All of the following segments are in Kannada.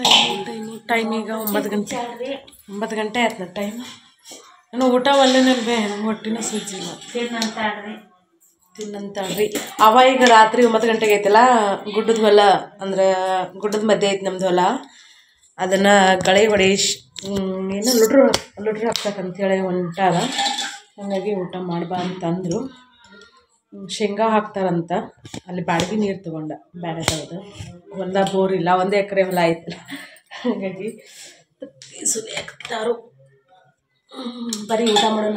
ಟೈಮ್ ಟೈಮ್ ಈಗ ಒಂಬತ್ತು ಗಂಟೆ ಒಂಬತ್ತು ಗಂಟೆ ಆಯ್ತು ಟೈಮ್ ನಾನು ಊಟ ಒಲ್ಲೆನಲ್ವೇ ಹೊಟ್ಟಿನ ಸೂಚಿ ತಿನ್ನಂತಾಳ್ರಿ ಅವ ಈಗ ರಾತ್ರಿ ಒಂಬತ್ತು ಗಂಟೆಗೆ ಐತಲ್ಲ ಗುಡ್ಡದ ಹೊಲ ಅಂದ್ರೆ ಗುಡ್ಡದ ಮಧ್ಯೆ ಐತೆ ನಮ್ದು ಹೊಲ ಅದನ್ನು ಕಳೆ ಹೊಡೆ ಏನು ಲುಡ್ರು ಲುಡ್ರು ಹಾಕ್ತಕ್ಕಂತೇಳಿ ಹೊಂಟಾರ ಹಾಗಾಗಿ ಊಟ ಮಾಡ್ಬಾ ಅಂತಂದರು ಶೇಂಗಾ ಹಾಕ್ತಾರಂತ ಅಲ್ಲಿ ಬಾಡಿಗೆ ನೀರು ತೊಗೊಂಡೆ ಬೇರೆ ತಗದು ಹೊಲ ಬೋರಿಲ್ಲ ಒಂದೇ ಎಕರೆ ಹೊಲ ಆಯ್ತಲ್ಲ ಹಾಗಾಗಿ ಸುಲಿ ಹಾಕ್ತಾರು ಬರೀ ಊಟ ಮಾಡೋಣ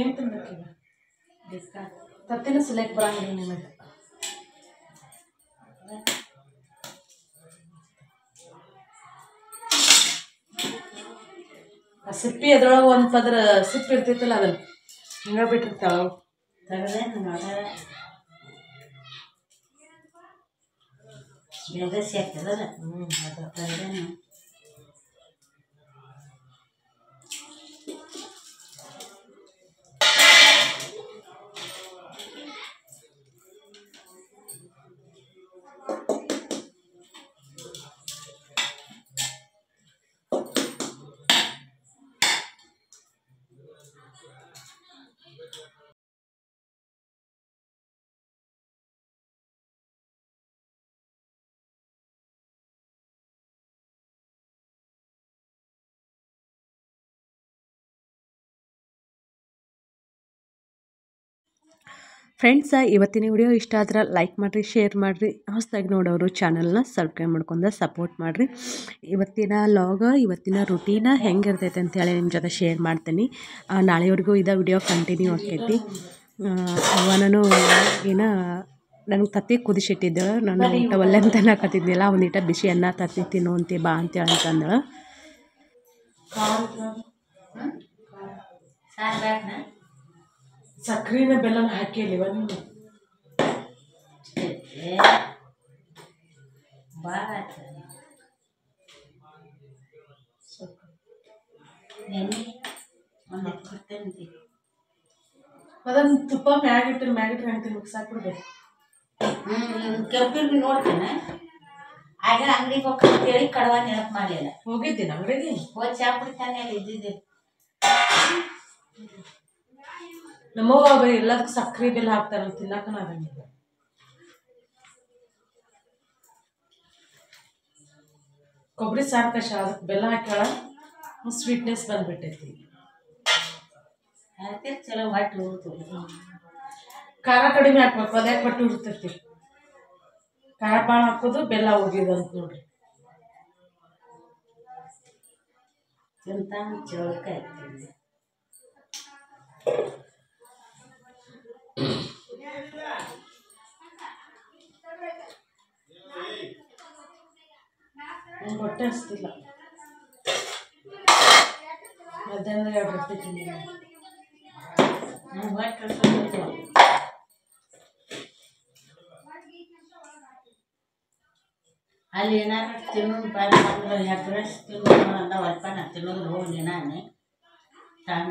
ಏನ್ ತಿನ್ಬೇಕಿಲ್ಲ ತತ್ತಿನ ಸುಲಿಯಕ್ಕೆ ಬರಂಗಿಲ್ಲ ನಿಮಗೆ ಸಿಪ್ಪಿ ಅದ್ರೊಳಗೆ ಒಂದು ಪದ್ರ ಸಿಪ್ಪಿ ಇರ್ತೈತಲ್ಲ ಅದನ್ನು ಹಿಂಗೆ ಬಿಟ್ಟಿರ್ತಾವೆ ತೆಗೆದೆ ಬೇಗ ಸೇರ್ತದಲ್ಲ ಹ್ಞೂ ಅದು ತೆಗೆದೇನು ಫ್ರೆಂಡ್ಸ ಇವತ್ತಿನ ವಿಡಿಯೋ ಇಷ್ಟ ಆದ್ರೆ ಲೈಕ್ ಮಾಡಿರಿ ಶೇರ್ ಮಾಡಿರಿ ಹೊಸದಾಗಿ ನೋಡೋರು ಚಾನಲ್ನ ಸಬ್ಸ್ಕ್ರೈಬ್ ಮಾಡ್ಕೊಂಡು ಸಪೋರ್ಟ್ ಮಾಡಿರಿ ಇವತ್ತಿನ ಲಾಗ ಇವತ್ತಿನ ರುಟೀನ ಹೆಂಗಿರ್ತೈತೆ ಅಂತೇಳಿ ನಿಮ್ಮ ಜೊತೆ ಶೇರ್ ಮಾಡ್ತೀನಿ ನಾಳೆವರೆಗೂ ಇದ ವಿಡಿಯೋ ಕಂಟಿನ್ಯೂ ಆಕೈತಿ ನಾನು ಏನು ನನಗೆ ತತ್ತಿ ಕುದಿಸಿಟ್ಟಿದ್ದೆ ನಾನು ಊಟ ಒಲ್ಲೆ ಅಂತ ಒಂದು ಒಂದಿಟ ಬಿಸಿ ಅನ್ನ ತತ್ತಿ ತಿನ್ನು ಅಂತಿ ಬಾ ಅಂತೇಳಿ ಅಂತಂದಳು ಸಕ್ಕರೆನ ಬೆಲ್ಲನ ಹಾಕಿಯಲ್ಲಿವ ನೀನು ಅದನ್ನ ತುಪ್ಪ ಮ್ಯಾಗಿಟ್ಟು ಮ್ಯಾಗಿಟ್ಟು ಹಾಕ್ತೀನಿ ಮಿಕ್ಸ್ ಹಾಕ್ಬಿಡ್ಬೇಕು ಕೆಂಪಿರ್ಬಿ ನೋಡ್ತೇನೆ ಆಗ ಅಂಗಡಿಗೆ ಹೋಗ್ತೇಳಿ ಕಡವ ನೆನಪು ಮಾಡಿಲ್ಲ ಹೋಗಿದ್ದೀನಿ ಅಂಗಡಿಗೆ ಹೋಗಿ ಚಾ ಕುಡಿತಾನೆ ಇದ್ದಿದ್ದೆ ನಮ್ಮವ್ವ ಬರೀ ಎಲ್ಲದಕ್ಕೆ ಸಕ್ಕರೆ ಬೆಲ್ಲ ಹಾಕ್ತಾರೆ ಅಂತ ಕೊಬ್ಬರಿ ಸಾರು ಕಷ್ಟ ಅದಕ್ಕೆ ಬೆಲ್ಲ ಹಾಕ್ಯಾಳ ಸ್ವೀಟ್ನೆಸ್ ಬಂದ್ಬಿಟ್ಟೈತಿ ಅದಕ್ಕೆ ಚಲೋ ಹೊಟ್ಟೆ ಖಾರ ಕಡಿಮೆ ಹಾಕ್ಬೇಕು ಅದೇ ಪಟ್ಟು ಇರ್ತೈತಿ ಖಾರ ಭಾಳ ಹಾಕೋದು ಬೆಲ್ಲ ಹೋಗಿದಂತ ನೋಡ್ರಿ ಎಂತ ಚೌಕ ಐತಿ ಎರಡು ತಿಂದಿಲ್ಲ ಅಲ್ಲಿ ಏನಾರು ತಿನ್ನೋದು ಬಾಯಿ ಹೆಗ್ ತಿನ್ನೋದು ತಿನ್ನೋದು ಹೋಗಿ ನಾನೇ ತಾನ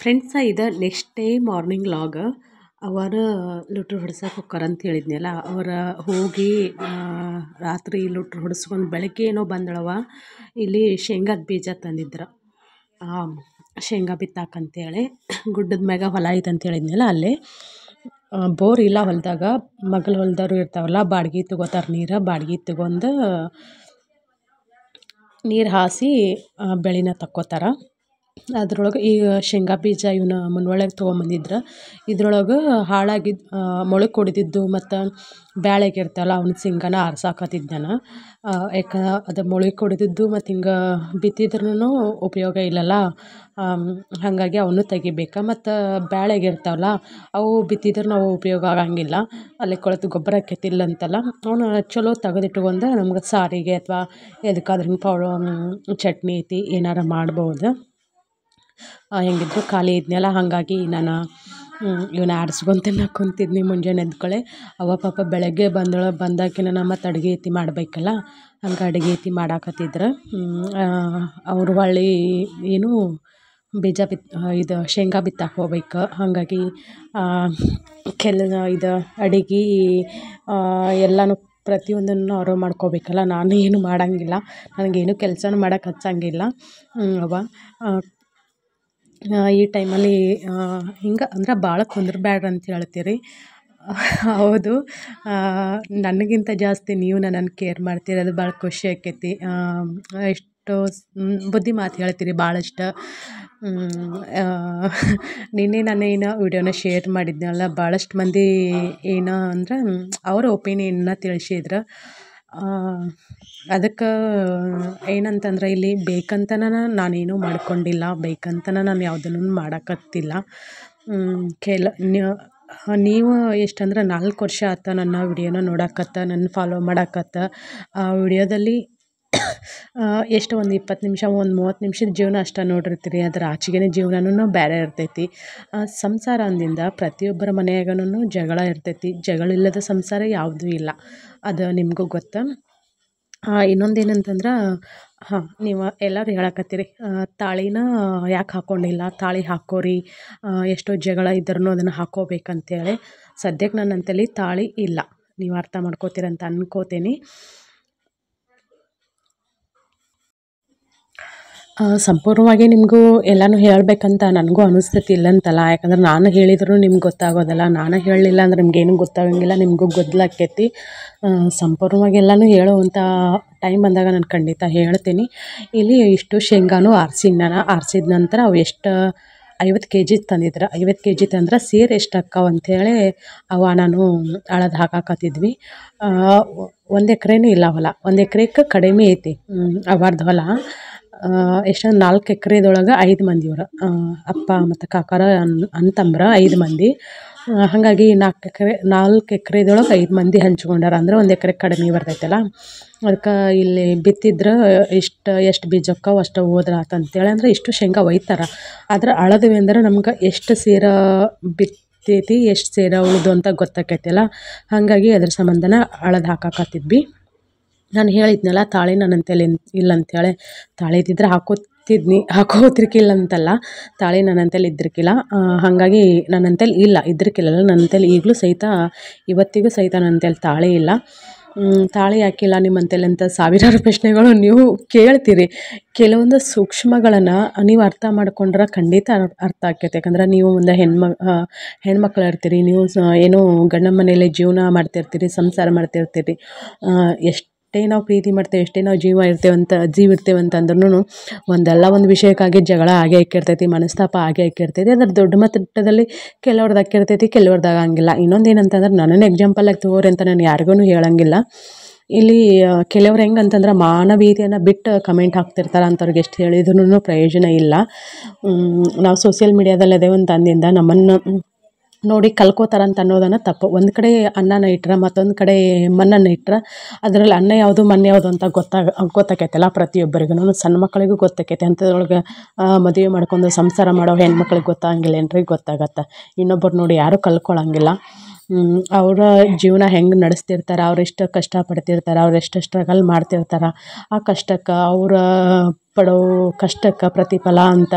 ಫ್ರೆಂಡ್ಸ ಇದು ನೆಕ್ಸ್ಟ್ ಡೇ ಮಾರ್ನಿಂಗ್ ಲಾಗ ಅವರ ಲುಟ್ರು ಹೊಡ್ಸಕ್ಕೆ ಹೊಕ್ಕಾರ ಅಂತ ಹೇಳಿದ್ನಲ್ಲ ಅವರ ಹೋಗಿ ರಾತ್ರಿ ಲುಟ್ರು ಹೊಡೆಸ್ಕೊಂಡು ಬೆಳಗ್ಗೆ ಏನೋ ಬಂದಳವ ಇಲ್ಲಿ ಶೇಂಗಾದ ಬೀಜ ತಂದಿದ್ರು ಶೇಂಗಾ ಬಿತ್ತಾಕಂತೇಳಿ ಗುಡ್ಡದ ಮ್ಯಾಗ ಹೊಲ ಐತೆ ಅಂತ ಹೇಳಿದ್ನಲ್ಲ ಅಲ್ಲೇ ಬೋರ್ ಇಲ್ಲ ಹೊಲದಾಗ ಮಗಲ್ ಹೊಲದವ್ರು ಇರ್ತಾವಲ್ಲ ಬಾಡ್ಗೆ ತಗೋತಾರೆ ನೀರು ಬಾಡ್ಗೆ ತಗೊಂಡು ನೀರು ಹಾಸಿ ಬೆಳೆನ ತಕ್ಕೋತಾರೆ ಅದ್ರೊಳಗೆ ಈ ಶೇಂಗಾ ಬೀಜ ಇವನ್ನ ಮುನ್ವಳ್ಳಿಯಾಗ ತೊಗೊಂಬಂದಿದ್ರು ಇದ್ರೊಳಗೆ ಹಾಳಾಗಿದ್ದು ಮೊಳಕೆ ಒಡೆದಿದ್ದು ಮತ್ತು ಬ್ಯಾಳ್ಯಾಗ ಅವನು ಅವ್ನ ಶೇಂಗಾನ ಆರ್ಸಾಕತ್ತಿದ್ದೆ ನಾನು ಯಾಕೆ ಅದು ಮೊಳಕೆ ಒಡೆದಿದ್ದು ಮತ್ತು ಹಿಂಗೆ ಬಿತ್ತಿದ್ರೂ ಉಪಯೋಗ ಇಲ್ಲಲ್ಲ ಹಾಗಾಗಿ ಅವನು ತೆಗಿಬೇಕು ಮತ್ತು ಬ್ಯಾಳ್ಯಾಗ ಇರ್ತಾವಲ್ಲ ಅವು ಬಿತ್ತಿದ್ರೆ ನಾವು ಉಪಯೋಗ ಆಗಂಗಿಲ್ಲ ಅಲ್ಲಿ ಕೊಳೆತು ಗೊಬ್ಬರ ಇಲ್ಲ ಅಂತಲ್ಲ ಅವನು ಚಲೋ ತೆಗೆದಿಟ್ಕೊಂಡು ನಮ್ಗೆ ಸಾರಿಗೆ ಅಥವಾ ಎದಕ್ಕಾದ್ರೂ ಚಟ್ನಿ ಐತಿ ಏನಾರ ಮಾಡ್ಬೋದು ಹೆಂಗಿದ್ರು ಖಾಲಿ ಇದ್ನಲ್ಲ ಹಾಗಾಗಿ ನಾನು ಇವನ್ನ ಆಡಿಸ್ಕೊಳ್ತೇನೆ ಕುಂತಿದ್ನಿ ಮುಂಜಾನೆ ಎದ್ಕೊಳೆ ಅವ್ವ ಪಾಪ ಬೆಳಗ್ಗೆ ಬಂದಳ ಬಂದಾಕಿನ ಮತ್ತು ಅಡುಗೆ ಐತಿ ಮಾಡಬೇಕಲ್ಲ ಹಂಗೆ ಅಡುಗೆ ಐತಿ ಮಾಡಾಕತ್ತಿದ್ರು ಅವ್ರ ಹೊಳ್ಳಿ ಏನು ಬೀಜ ಬಿತ್ ಇದು ಶೇಂಗಾ ಬಿತ್ತಾಕ ಹೋಗ್ಬೇಕು ಹಾಗಾಗಿ ಕೆಲ ಇದು ಅಡುಗೆ ಎಲ್ಲನೂ ಪ್ರತಿಯೊಂದನ್ನು ಅವರು ಮಾಡ್ಕೋಬೇಕಲ್ಲ ನಾನು ಏನು ಮಾಡೋಂಗಿಲ್ಲ ನನಗೇನು ಕೆಲಸನೂ ಮಾಡಕ್ಕೆ ಹಚ್ಚಂಗಿಲ್ಲ ಅವ ಈ ಟೈಮಲ್ಲಿ ಹಿಂಗೆ ಅಂದ್ರೆ ಭಾಳ ಕುಂದ್ರಬ್ಯಾಡ್ರಿ ಅಂತ ಹೇಳ್ತೀರಿ ಹೌದು ನನಗಿಂತ ಜಾಸ್ತಿ ನೀವು ನನ್ನನ್ನು ಕೇರ್ ಮಾಡ್ತೀರಿ ಅದು ಭಾಳ ಖುಷಿ ಆಕೈತಿ ಎಷ್ಟು ಬುದ್ಧಿ ಮಾತು ಹೇಳ್ತೀರಿ ಭಾಳಷ್ಟು ನಿನ್ನೆ ನಾನು ಏನು ವಿಡಿಯೋನ ಶೇರ್ ಮಾಡಿದ್ನಲ್ಲ ಭಾಳಷ್ಟು ಮಂದಿ ಏನೋ ಅಂದ್ರೆ ಅವ್ರ ಒಪಿನಿಯನ್ನ ತಿಳಿಸಿದ್ರು ಅದಕ್ಕೆ ಏನಂತಂದ್ರೆ ಇಲ್ಲಿ ಬೇಕಂತನ ನಾನೇನು ಮಾಡ್ಕೊಂಡಿಲ್ಲ ಬೇಕಂತನ ನಾನು ಯಾವುದನ್ನು ಮಾಡಕತ್ತಿಲ್ಲ ಕೆಲ ನೀವು ಎಷ್ಟಂದ್ರೆ ನಾಲ್ಕು ವರ್ಷ ಆತ ನನ್ನ ವಿಡಿಯೋನ ನೋಡಾಕತ್ತ ನನ್ನ ಫಾಲೋ ಮಾಡಾಕತ್ತ ಆ ವಿಡಿಯೋದಲ್ಲಿ ಎಷ್ಟು ಒಂದು ಇಪ್ಪತ್ತು ನಿಮಿಷ ಒಂದು ಮೂವತ್ತು ನಿಮಿಷದ ಜೀವನ ಅಷ್ಟೇ ನೋಡಿರ್ತೀರಿ ಅದರ ಆಚೆಗೇ ಜೀವನನೂ ಬೇರೆ ಇರ್ತೈತಿ ಸಂಸಾರ ಅಂದಿಂದ ಪ್ರತಿಯೊಬ್ಬರ ಮನೆಯಾಗನೂ ಜಗಳ ಇರ್ತೈತಿ ಜಗಳ ಇಲ್ಲದ ಸಂಸಾರ ಯಾವುದೂ ಇಲ್ಲ ಅದು ನಿಮಗೂ ಗೊತ್ತು ಇನ್ನೊಂದು ಏನಂತಂದ್ರೆ ಹಾಂ ನೀವು ಎಲ್ಲರೂ ಹೇಳಕತ್ತೀರಿ ತಾಳಿನ ಯಾಕೆ ಹಾಕ್ಕೊಂಡಿಲ್ಲ ತಾಳಿ ಹಾಕೋರಿ ಎಷ್ಟೋ ಜಗಳ ಇದ್ರೂ ಅದನ್ನು ಹಾಕೋಬೇಕಂತೇಳಿ ಸದ್ಯಕ್ಕೆ ನನ್ನಂತಲ್ಲಿ ತಾಳಿ ಇಲ್ಲ ನೀವು ಅರ್ಥ ಮಾಡ್ಕೋತೀರಂತ ಅನ್ಕೋತೀನಿ ಸಂಪೂರ್ಣವಾಗಿ ನಿಮಗೂ ಎಲ್ಲಾನು ಹೇಳಬೇಕಂತ ನನಗೂ ಅನಿಸ್ತೈತಿ ಇಲ್ಲಂತಲ್ಲ ಯಾಕಂದ್ರೆ ನಾನು ಹೇಳಿದ್ರು ನಿಮ್ಗೆ ಗೊತ್ತಾಗೋದಲ್ಲ ನಾನು ಹೇಳಲಿಲ್ಲ ಅಂದ್ರೆ ನಿಮ್ಗೇನು ಗೊತ್ತಾಗಂಗಿಲ್ಲ ನಿಮಗೂ ಗೊದ್ಲಾಕೈತಿ ಸಂಪೂರ್ಣವಾಗಿ ಎಲ್ಲನೂ ಹೇಳುವಂಥ ಟೈಮ್ ಬಂದಾಗ ನಾನು ಖಂಡಿತ ಹೇಳ್ತೀನಿ ಇಲ್ಲಿ ಇಷ್ಟು ಶೇಂಗಾನು ಆರಿಸಿದ ಆರಿಸಿದ ನಂತರ ಅವು ಎಷ್ಟು ಐವತ್ತು ಕೆ ಜಿ ತಂದಿದ್ರೆ ಐವತ್ತು ಕೆ ಜಿ ತಂದ್ರೆ ಸೇರು ಎಷ್ಟು ಅಕ್ಕಾವ ಅಂಥೇಳಿ ಅವ ನಾನು ಅಳದು ಹಾಕಾಕತ್ತಿದ್ವಿ ಒಂದು ಎಕರೆನೂ ಇಲ್ಲ ಹೊಲ ಒಂದು ಎಕರೆಗೆ ಕಡಿಮೆ ಐತಿ ಅವಾರ್ದು ಹೊಲ ಎಷ್ಟಂದ್ರೆ ನಾಲ್ಕು ಎಕರೆದೊಳಗೆ ಐದು ಮಂದಿಯವ್ರು ಅಪ್ಪ ಮತ್ತು ಕಾಕಾರ ಅಂತಂಬ್ರ ಐದು ಮಂದಿ ಹಾಗಾಗಿ ನಾಲ್ಕು ಎಕರೆ ನಾಲ್ಕು ಎಕರೆದೊಳಗೆ ಐದು ಮಂದಿ ಹಂಚ್ಕೊಂಡಾರ ಅಂದ್ರೆ ಒಂದು ಎಕರೆ ಕಡಿಮೆ ಬರ್ತೈತಲ್ಲ ಅದಕ್ಕೆ ಇಲ್ಲಿ ಬಿತ್ತಿದ್ರೆ ಇಷ್ಟು ಎಷ್ಟು ಬೀಜಕ್ಕವು ಅಷ್ಟು ಹೋದ್ರ ಆತಂತೇಳಿ ಅಂದ್ರೆ ಇಷ್ಟು ಶೇಂಗಾ ಒಯ್ತಾರ ಆದ್ರೆ ಅಳದ್ವಿ ಅಂದ್ರೆ ನಮ್ಗೆ ಎಷ್ಟು ಸೇರ ಬಿತ್ತೈತಿ ಎಷ್ಟು ಸೇರ ಉಳ್ದು ಅಂತ ಅಲ್ಲ ಹಾಗಾಗಿ ಅದ್ರ ಸಂಬಂಧನ ಅಳದು ಹಾಕಾಕತ್ತಿದ್ವಿ ನಾನು ಹೇಳಿದ್ನಲ್ಲ ತಾಳಿ ನನ್ನ ಅಂತೇಳಿ ಇಲ್ಲ ಅಂತೇಳಿ ತಾಳೆ ಹಾಕೋತಿದ್ನಿ ಹಾಕೋತಿರ್ಕಿಲ್ಲ ಅಂತಲ್ಲ ತಾಳಿ ನನ್ನ ಅಂತೇಳಿ ಇದ್ದಿರ್ಕಿಲ್ಲ ಹಾಗಾಗಿ ನನ್ನ ಇಲ್ಲ ಇದ್ರಕ್ಕಿಲ್ಲ ನನ್ನ ಅಂತೇಳಿ ಈಗಲೂ ಸಹಿತ ಇವತ್ತಿಗೂ ಸಹಿತ ನನ್ನ ತಾಳೆ ತಾಳಿ ಇಲ್ಲ ತಾಳಿ ಹಾಕಿಲ್ಲ ನಿಮ್ಮಂತೇಲಿ ಅಂತ ಸಾವಿರಾರು ಪ್ರಶ್ನೆಗಳು ನೀವು ಕೇಳ್ತೀರಿ ಕೆಲವೊಂದು ಸೂಕ್ಷ್ಮಗಳನ್ನು ನೀವು ಅರ್ಥ ಮಾಡ್ಕೊಂಡ್ರೆ ಖಂಡಿತ ಅರ್ಥ ಆಕೈತೆ ಯಾಕಂದ್ರೆ ನೀವು ಒಂದು ಹೆಣ್ಮ ಹೆಣ್ಮಕ್ಳು ಇರ್ತೀರಿ ನೀವು ಏನು ಗಂಡ ಮನೆಯಲ್ಲಿ ಜೀವನ ಮಾಡ್ತಿರ್ತೀರಿ ಸಂಸಾರ ಮಾಡ್ತಿರ್ತೀರಿ ಎಷ್ಟು ಎಷ್ಟೇ ನಾವು ಪ್ರೀತಿ ಮಾಡ್ತೇವೆ ಎಷ್ಟೇ ನಾವು ಜೀವ ಇರ್ತೇವೆ ಅಂತ ಜೀವ ಇರ್ತೇವೆ ಅಂತಂದ್ರೂ ಒಂದಲ್ಲ ಒಂದು ವಿಷಯಕ್ಕಾಗಿ ಜಗಳ ಆಗಿ ಆಕಿರ್ತೈತಿ ಮನಸ್ತಾಪ ಆಗಿ ಆಕಿರ್ತೈತಿ ಅಂದ್ರೆ ದೊಡ್ಡ ಮಟ್ಟದಲ್ಲಿ ಕೆಲವ್ರದ್ದು ಆಕ್ಕಿರ್ತೈತಿ ಕೆಲವ್ರದ್ದು ಆಗಂಗಿಲ್ಲ ಇನ್ನೊಂದು ಏನಂತಂದ್ರೆ ನನ್ನನ್ನು ಆಗಿ ತಗೋರಿ ಅಂತ ನಾನು ಯಾರಿಗೂ ಹೇಳಂಗಿಲ್ಲ ಇಲ್ಲಿ ಕೆಲವ್ರು ಹೆಂಗೆ ಅಂತಂದ್ರೆ ಮಾನವೀಯತೆಯನ್ನು ಬಿಟ್ಟು ಕಮೆಂಟ್ ಹಾಕ್ತಿರ್ತಾರೆ ಅಂತವ್ರಿಗೆ ಎಷ್ಟು ಹೇಳಿದ್ರೂ ಪ್ರಯೋಜನ ಇಲ್ಲ ನಾವು ಸೋಷಿಯಲ್ ಮೀಡ್ಯಾದಲ್ಲಿ ಅದೇ ಒಂದು ತಂದಿಂದ ನಮ್ಮನ್ನು ನೋಡಿ ಕಲ್ಕೋತಾರೆ ಅಂತ ಅನ್ನೋದನ್ನು ತಪ್ಪು ಒಂದು ಕಡೆ ಅನ್ನನ ಇಟ್ರ ಮತ್ತೊಂದು ಕಡೆ ಮಣ್ಣನ್ನು ಇಟ್ರ ಅದರಲ್ಲಿ ಅನ್ನ ಯಾವುದು ಮಣ್ಣು ಯಾವುದು ಅಂತ ಗೊತ್ತಾಗ ಗೊತ್ತಾಕೈತಲ್ಲ ಪ್ರತಿಯೊಬ್ಬರಿಗೂ ಸಣ್ಣ ಮಕ್ಕಳಿಗೂ ಗೊತ್ತಾಕೈತೆ ಅಂಥದ್ರೊಳಗೆ ಮದುವೆ ಮಾಡ್ಕೊಂಡು ಸಂಸಾರ ಮಾಡೋ ಹೆಣ್ಮಕ್ಳಿಗೆ ಗೊತ್ತಾಗಂಗಿಲ್ಲ ಏನ್ರಿ ಗೊತ್ತಾಗತ್ತೆ ಇನ್ನೊಬ್ಬರು ನೋಡಿ ಯಾರೂ ಕಲ್ಕೊಳ್ಳೋಂಗಿಲ್ಲ ಅವರ ಜೀವನ ಹೆಂಗೆ ನಡೆಸ್ತಿರ್ತಾರೆ ಅವ್ರು ಪಡ್ತಿರ್ತಾರೆ ಕಷ್ಟಪಡ್ತಿರ್ತಾರೆ ಎಷ್ಟು ಸ್ಟ್ರಗಲ್ ಮಾಡ್ತಿರ್ತಾರೆ ಆ ಕಷ್ಟಕ್ಕೆ ಅವರ ಪಡೋ ಕಷ್ಟಕ್ಕೆ ಪ್ರತಿಫಲ ಅಂತ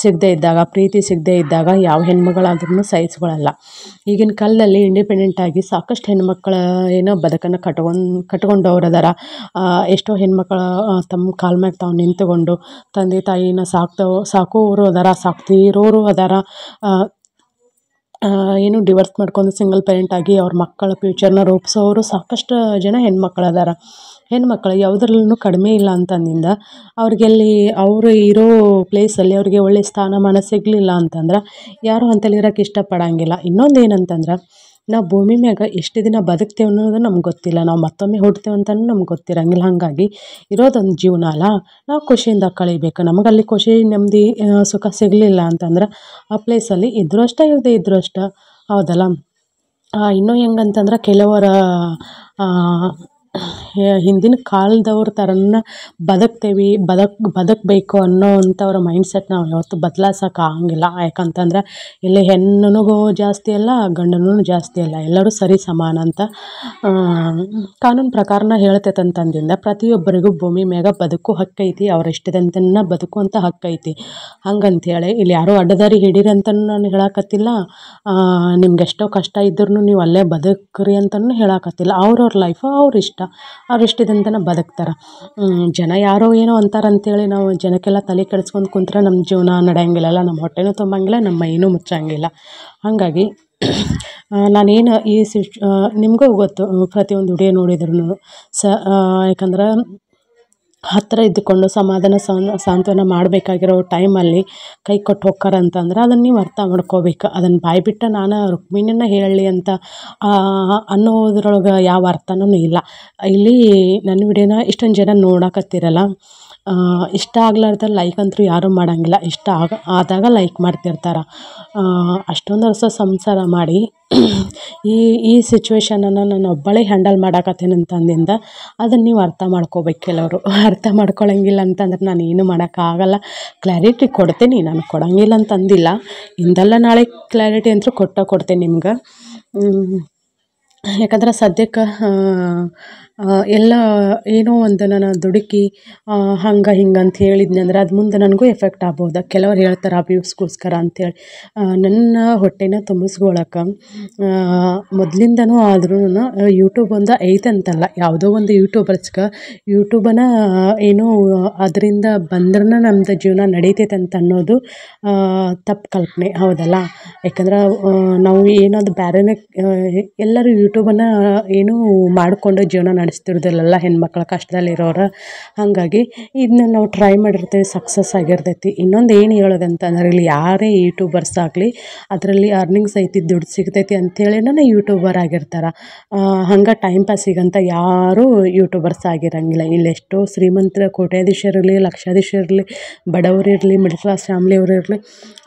ಸಿಗದೇ ಇದ್ದಾಗ ಪ್ರೀತಿ ಸಿಗದೇ ಇದ್ದಾಗ ಯಾವ ಹೆಣ್ಮಗಳಾದ್ರೂ ಸಹಿಸ್ಕೊಳ್ಳಲ್ಲ ಈಗಿನ ಕಾಲದಲ್ಲಿ ಇಂಡಿಪೆಂಡೆಂಟಾಗಿ ಸಾಕಷ್ಟು ಹೆಣ್ಮಕ್ಳ ಏನೋ ಬದುಕನ್ನು ಕಟ್ಕೊಂಡು ಕಟ್ಕೊಂಡವ್ರು ಅದಾರ ಎಷ್ಟೋ ಹೆಣ್ಮಕ್ಳು ತಮ್ಮ ಕಾಲ ಮ್ಯಾಗೆ ತಾವು ನಿಂತುಕೊಂಡು ತಂದೆ ತಾಯಿನ ಸಾಕ್ತವ್ ಸಾಕೋರು ಅದಾರ ಸಾಕ್ತಿರೋರು ಅದಾರ ಏನು ಡಿವರ್ಸ್ ಮಾಡ್ಕೊಂಡು ಸಿಂಗಲ್ ಪೇರೆಂಟ್ ಆಗಿ ಅವ್ರ ಮಕ್ಕಳ ಫ್ಯೂಚರ್ನ ರೂಪಿಸೋರು ಸಾಕಷ್ಟು ಜನ ಹೆಣ್ಮಕ್ಳು ಹೆಣ್ಮಕ್ಳು ಯಾವುದ್ರಲ್ಲೂ ಕಡಿಮೆ ಇಲ್ಲ ಅಂತಂದಿಂದ ಅವ್ರಿಗೆಲ್ಲಿ ಅವರು ಇರೋ ಪ್ಲೇಸಲ್ಲಿ ಅವ್ರಿಗೆ ಒಳ್ಳೆಯ ಸ್ಥಾನಮಾನ ಸಿಗಲಿಲ್ಲ ಅಂತಂದ್ರೆ ಯಾರು ಅಂತೇಳಿ ಇರೋಕ್ಕೆ ಇಷ್ಟಪಡೋಂಗಿಲ್ಲ ಇನ್ನೊಂದು ಏನಂತಂದ್ರೆ ನಾವು ಭೂಮಿ ಮ್ಯಾಗ ಎಷ್ಟು ದಿನ ಬದುಕ್ತೇವೆ ಅನ್ನೋದು ನಮ್ಗೆ ಗೊತ್ತಿಲ್ಲ ನಾವು ಮತ್ತೊಮ್ಮೆ ಹುಟ್ತೇವೆ ಅಂತಲೂ ನಮ್ಗೆ ಗೊತ್ತಿರಂಗಿಲ್ಲ ಹಾಗಾಗಿ ಇರೋದೊಂದು ಜೀವನ ಅಲ್ಲ ನಾವು ಖುಷಿಯಿಂದ ಕಳೀಬೇಕು ನಮಗೆ ಅಲ್ಲಿ ಖುಷಿ ನೆಮ್ಮದಿ ಸುಖ ಸಿಗಲಿಲ್ಲ ಅಂತಂದ್ರೆ ಆ ಪ್ಲೇಸಲ್ಲಿ ಇದ್ರೂ ಅಷ್ಟೇ ಇಲ್ಲದೆ ಇದ್ರೂ ಅಷ್ಟೇ ಹೌದಲ್ಲ ಇನ್ನೂ ಹೆಂಗಂತಂದ್ರೆ ಕೆಲವರ ಹಿಂದಿನ ಕಾಲದವ್ರ ಥರನ ಬದುಕ್ತೀವಿ ಬದುಕ್ ಬದುಕಬೇಕು ಅನ್ನೋ ಅಂಥವ್ರ ಮೈಂಡ್ಸೆಟ್ ನಾವು ಯಾವತ್ತೂ ಬದಲಾಸಕ್ಕೆ ಆಗಂಗಿಲ್ಲ ಯಾಕಂತಂದ್ರೆ ಇಲ್ಲಿ ಹೆಣ್ಣುಗೂ ಜಾಸ್ತಿ ಅಲ್ಲ ಗಂಡನೂ ಜಾಸ್ತಿ ಅಲ್ಲ ಎಲ್ಲರೂ ಸರಿ ಸಮಾನ ಅಂತ ಕಾನೂನು ಪ್ರಕಾರನ ಹೇಳ್ತೈತೆ ಪ್ರತಿಯೊಬ್ಬರಿಗೂ ಭೂಮಿ ಮ್ಯಾಗ ಬದುಕು ಹಕ್ಕೈತಿ ಅವ್ರ ಬದುಕು ಅಂತ ಹಕ್ಕೈತಿ ಹಂಗಂಥೇಳಿ ಇಲ್ಲಿ ಯಾರೂ ಅಡ್ಡದಾರಿ ಹಿಡೀರಿ ಅಂತ ನಾನು ಹೇಳಕತ್ತಿಲ್ಲ ನಿಮ್ಗೆ ಎಷ್ಟೋ ಕಷ್ಟ ಇದ್ರೂ ನೀವು ಅಲ್ಲೇ ಬದುಕ್ರಿ ಅಂತಲೂ ಹೇಳಕತ್ತಿಲ್ಲ ಅವ್ರವ್ರ ಲೈಫು ಅವ್ರ ಇಷ್ಟ ಅವ್ರು ಇಷ್ಟು ಬದುಕ್ತಾರೆ ಜನ ಯಾರೋ ಏನೋ ಅಂತಾರೆ ನಾವು ಜನಕ್ಕೆಲ್ಲ ತಲೆ ಕೆಡಿಸ್ಕೊಂಡು ಕುಂತ್ರೆ ನಮ್ಮ ಜೀವನ ನಡೆಯೋಂಗಿಲ್ಲಲ್ಲ ನಮ್ಮ ಹೊಟ್ಟೆನೂ ತುಂಬಂಗಿಲ್ಲ ನಮ್ಮ ಮೈನೂ ಮುಚ್ಚಂಗಿಲ್ಲ ಹಾಗಾಗಿ ನಾನೇನು ಈ ಸಿಚ್ ನಿಮಗೂ ಗೊತ್ತು ಪ್ರತಿಯೊಂದು ಉಡುಗೆ ನೋಡಿದ್ರು ಸ ಯಾಕಂದ್ರೆ ಹತ್ತಿರ ಇದ್ದುಕೊಂಡು ಸಮಾಧಾನ ಸಾಂತ್ವನ ಮಾಡಬೇಕಾಗಿರೋ ಟೈಮಲ್ಲಿ ಕೈ ಕೊಟ್ಟು ಹೋಕ್ಕಾರ ಅಂತಂದ್ರೆ ಅದನ್ನು ನೀವು ಅರ್ಥ ಮಾಡ್ಕೋಬೇಕು ಅದನ್ನು ಬಾಯ್ಬಿಟ್ಟು ನಾನು ರುಕ್ಮಿಣಿನ ಹೇಳಲಿ ಅಂತ ಅನ್ನೋದ್ರೊಳಗೆ ಯಾವ ಅರ್ಥನೂ ಇಲ್ಲ ಇಲ್ಲಿ ನನ್ನ ವಿಡಿಯೋನ ಇಷ್ಟೊಂದು ಜನ ನೋಡಕತ್ತಿರಲ್ಲ ಇಷ್ಟ ಆಗ್ಲಾರ್ದ ಲೈಕ್ ಅಂತೂ ಯಾರೂ ಮಾಡೋಂಗಿಲ್ಲ ಇಷ್ಟ ಆಗ ಆದಾಗ ಲೈಕ್ ಮಾಡ್ತಿರ್ತಾರೆ ಅಷ್ಟೊಂದು ವರ್ಷ ಸಂಸಾರ ಮಾಡಿ ಈ ಈ ಸಿಚುವೇಶನನ್ನು ನಾನು ಒಬ್ಬಳೇ ಹ್ಯಾಂಡಲ್ ಮಾಡಕತ್ತೀನಿ ಅಂತಂದಿಂದ ಅದನ್ನು ನೀವು ಅರ್ಥ ಮಾಡ್ಕೋಬೇಕು ಕೆಲವರು ಅರ್ಥ ಮಾಡ್ಕೊಳ್ಳಂಗಿಲ್ಲ ಅಂತಂದ್ರೆ ನಾನು ಏನು ಮಾಡೋಕ್ಕಾಗಲ್ಲ ಕ್ಲಾರಿಟಿ ಕೊಡ್ತೀನಿ ನಾನು ಕೊಡಂಗಿಲ್ಲ ಅಂತಂದಿಲ್ಲ ಇಂದಲ್ಲ ನಾಳೆ ಕ್ಲಾರಿಟಿ ಅಂತೂ ಕೊಟ್ಟ ಕೊಡ್ತೀನಿ ನಿಮ್ಗೆ ಯಾಕಂದ್ರೆ ಸದ್ಯಕ್ಕೆ ಎಲ್ಲ ಏನೋ ಒಂದು ನಾನು ದುಡುಕಿ ಹಂಗೆ ಹಿಂಗೆ ಅಂತ ಹೇಳಿದ್ನಿ ಅಂದ್ರೆ ಅದು ಮುಂದೆ ನನಗೂ ಎಫೆಕ್ಟ್ ಆಗ್ಬೋದು ಕೆಲವ್ರು ಹೇಳ್ತಾರೆ ವ್ಯೂವ್ಸ್ಗೋಸ್ಕರ ಅಂತೇಳಿ ನನ್ನ ಹೊಟ್ಟೆನ ತುಂಬಿಸ್ಕೊಳಕ್ಕೆ ಮೊದಲಿಂದನೂ ಆದ್ರೂ ಯೂಟ್ಯೂಬ್ ಒಂದು ಅಂತಲ್ಲ ಯಾವುದೋ ಒಂದು ಯೂಟ್ಯೂಬರ್ಸ್ಗೆ ಯೂಟ್ಯೂಬನ್ನು ಏನೋ ಅದರಿಂದ ಬಂದ್ರೂ ನಮ್ಮದು ಜೀವನ ನಡೀತೈತೆ ಅಂತ ಅನ್ನೋದು ತಪ್ಪು ಕಲ್ಪನೆ ಹೌದಲ್ಲ ಯಾಕಂದ್ರೆ ನಾವು ಏನಾದ್ರು ಬೇರೆನೇ ಎಲ್ಲರೂ ಯೂಟ್ಯೂಬನ್ನು ಏನೂ ಮಾಡಿಕೊಂಡು ಜೀವನ ನಡೆಸ್ತಿರೋದಿಲ್ಲಲ್ಲ ಹೆಣ್ಮಕ್ಳು ಕಷ್ಟದಲ್ಲಿರೋರು ಹಾಗಾಗಿ ಇದನ್ನ ನಾವು ಟ್ರೈ ಮಾಡಿರ್ತೇವೆ ಸಕ್ಸಸ್ ಆಗಿರ್ತೈತಿ ಇನ್ನೊಂದು ಏನು ಹೇಳೋದಂತಂದ್ರೆ ಇಲ್ಲಿ ಯಾರೇ ಯೂಟ್ಯೂಬರ್ಸ್ ಆಗಲಿ ಅದರಲ್ಲಿ ಅರ್ನಿಂಗ್ಸ್ ಐತಿ ದುಡ್ಡು ಸಿಗ್ತೈತಿ ನಾನು ಯೂಟ್ಯೂಬರ್ ಆಗಿರ್ತಾರೆ ಹಂಗೆ ಟೈಮ್ ಪಾಸ್ ಸಿಗಂತ ಯಾರೂ ಯೂಟ್ಯೂಬರ್ಸ್ ಆಗಿರಂಗಿಲ್ಲ ಇಲ್ಲೆಷ್ಟೋ ಶ್ರೀಮಂತರ ಇರಲಿ ಬಡವರು ಇರಲಿ ಮಿಡ್ಲ್ ಕ್ಲಾಸ್ ಫ್ಯಾಮ್ಲಿಯವರು ಇರಲಿ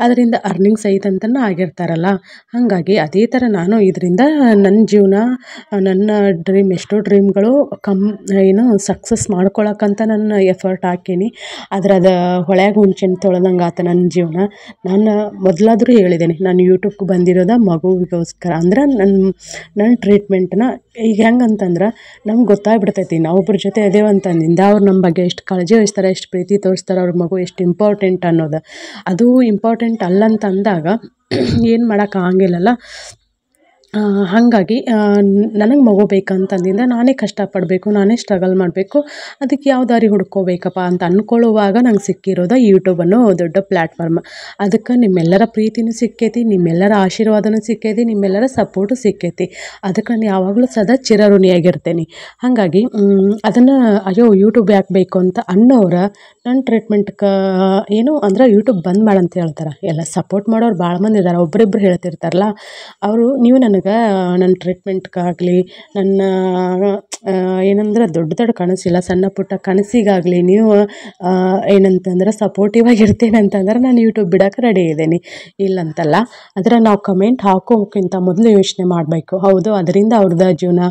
ಅದರಿಂದ ಅರ್ನಿಂಗ್ಸ್ ಐತಂತನೂ ಆಗಿರ್ತಾರಲ್ಲ ಹಾಗಾಗಿ ಅದೇ ಥರ ನಾನು ಇದರಿಂದ ನನ್ನ ಜೀವನ ನನ್ನ ಡ್ರೀಮ್ ಎಷ್ಟೋ ಡ್ರೀಮ್ಗಳು ಅವರು ಕಮ್ ಏನು ಸಕ್ಸಸ್ ಮಾಡ್ಕೊಳಕ್ಕಂತ ನನ್ನ ಎಫರ್ಟ್ ಹಾಕೀನಿ ಆದ್ರೆ ಅದು ಹೊಳ್ಯಾಗ ಹುಣ್ಸೆಹಣ್ಣು ತೊಳೆದಂಗೆ ಆತ ನನ್ನ ಜೀವನ ನಾನು ಮೊದಲಾದರೂ ಹೇಳಿದ್ದೀನಿ ನಾನು ಯೂಟ್ಯೂಬ್ಗೆ ಬಂದಿರೋದ ಮಗುವಿಗೋಸ್ಕರ ಅಂದ್ರೆ ನನ್ನ ನನ್ನ ಟ್ರೀಟ್ಮೆಂಟ್ನ ಈಗ ಹೆಂಗೆ ಅಂತಂದ್ರೆ ನಮ್ಗೆ ಗೊತ್ತಾಗ್ಬಿಡ್ತೈತಿ ಒಬ್ಬರ ಜೊತೆ ಅದೇವಂತಂದಿಂದ ಅಂತಂದಿಂದ ಅವ್ರು ನಮ್ಮ ಬಗ್ಗೆ ಎಷ್ಟು ಕಾಳಜಿ ವಹಿಸ್ತಾರೆ ಎಷ್ಟು ಪ್ರೀತಿ ತೋರಿಸ್ತಾರೆ ಅವ್ರ ಮಗು ಎಷ್ಟು ಇಂಪಾರ್ಟೆಂಟ್ ಅನ್ನೋದು ಅದು ಇಂಪಾರ್ಟೆಂಟ್ ಅಲ್ಲ ಅಂತ ಅಂದಾಗ ಏನು ಮಾಡೋಕ್ಕಾಗಂಗಿಲ್ಲಲ್ಲ ಹಾಗಾಗಿ ನನಗೆ ಮಗು ಬೇಕಂತಂದಿಂದ ನಾನೇ ಕಷ್ಟಪಡಬೇಕು ನಾನೇ ಸ್ಟ್ರಗಲ್ ಮಾಡಬೇಕು ಅದಕ್ಕೆ ಯಾವ ದಾರಿ ಹುಡ್ಕೋಬೇಕಪ್ಪ ಅಂತ ಅಂದ್ಕೊಳ್ಳುವಾಗ ನಂಗೆ ಸಿಕ್ಕಿರೋದು ಯೂಟ್ಯೂಬ್ ಅನ್ನೋ ದೊಡ್ಡ ಪ್ಲ್ಯಾಟ್ಫಾರ್ಮ್ ಅದಕ್ಕೆ ನಿಮ್ಮೆಲ್ಲರ ಪ್ರೀತಿನೂ ಸಿಕ್ಕೈತಿ ನಿಮ್ಮೆಲ್ಲರ ಆಶೀರ್ವಾದನೂ ಸಿಕ್ಕೈತಿ ನಿಮ್ಮೆಲ್ಲರ ಸಪೋರ್ಟು ಸಿಕ್ಕೈತಿ ಅದಕ್ಕೆ ನಾನು ಯಾವಾಗಲೂ ಸದಾ ಚಿರಋಣಿಯಾಗಿರ್ತೇನೆ ಹಾಗಾಗಿ ಅದನ್ನು ಅಯ್ಯೋ ಯೂಟ್ಯೂಬ್ ಯಾಕೆ ಬೇಕು ಅಂತ ಅನ್ನೋರ ನನ್ನ ಕ ಏನು ಅಂದ್ರೆ ಯೂಟ್ಯೂಬ್ ಬಂದ್ ಮಾಡಂತ ಹೇಳ್ತಾರೆ ಎಲ್ಲ ಸಪೋರ್ಟ್ ಮಾಡೋರು ಭಾಳ ಮಂದಿ ಇದ್ದಾರೆ ಒಬ್ಬರಿಬ್ರು ಹೇಳ್ತಿರ್ತಾರಲ್ಲ ಅವರು ನೀವು ನನ್ನ ನನಗೆ ನನ್ನ ಟ್ರೀಟ್ಮೆಂಟ್ಗಾಗಲಿ ನನ್ನ ಏನಂದ್ರೆ ದೊಡ್ಡ ದೊಡ್ಡ ಕನಸಿಲ್ಲ ಸಣ್ಣ ಪುಟ್ಟ ಕನಸಿಗಾಗಲಿ ನೀವು ಏನಂತಂದ್ರೆ ಸಪೋರ್ಟಿವ್ ಆಗಿರ್ತೀನಿ ಅಂತಂದ್ರೆ ನಾನು ಯೂಟ್ಯೂಬ್ ಬಿಡೋಕೆ ರೆಡಿ ಇದ್ದೀನಿ ಇಲ್ಲಂತಲ್ಲ ಆದರೆ ನಾವು ಕಮೆಂಟ್ ಹಾಕೋಕ್ಕಿಂತ ಮೊದಲು ಯೋಚನೆ ಮಾಡಬೇಕು ಹೌದು ಅದರಿಂದ ಅವ್ರದ ಜೀವನ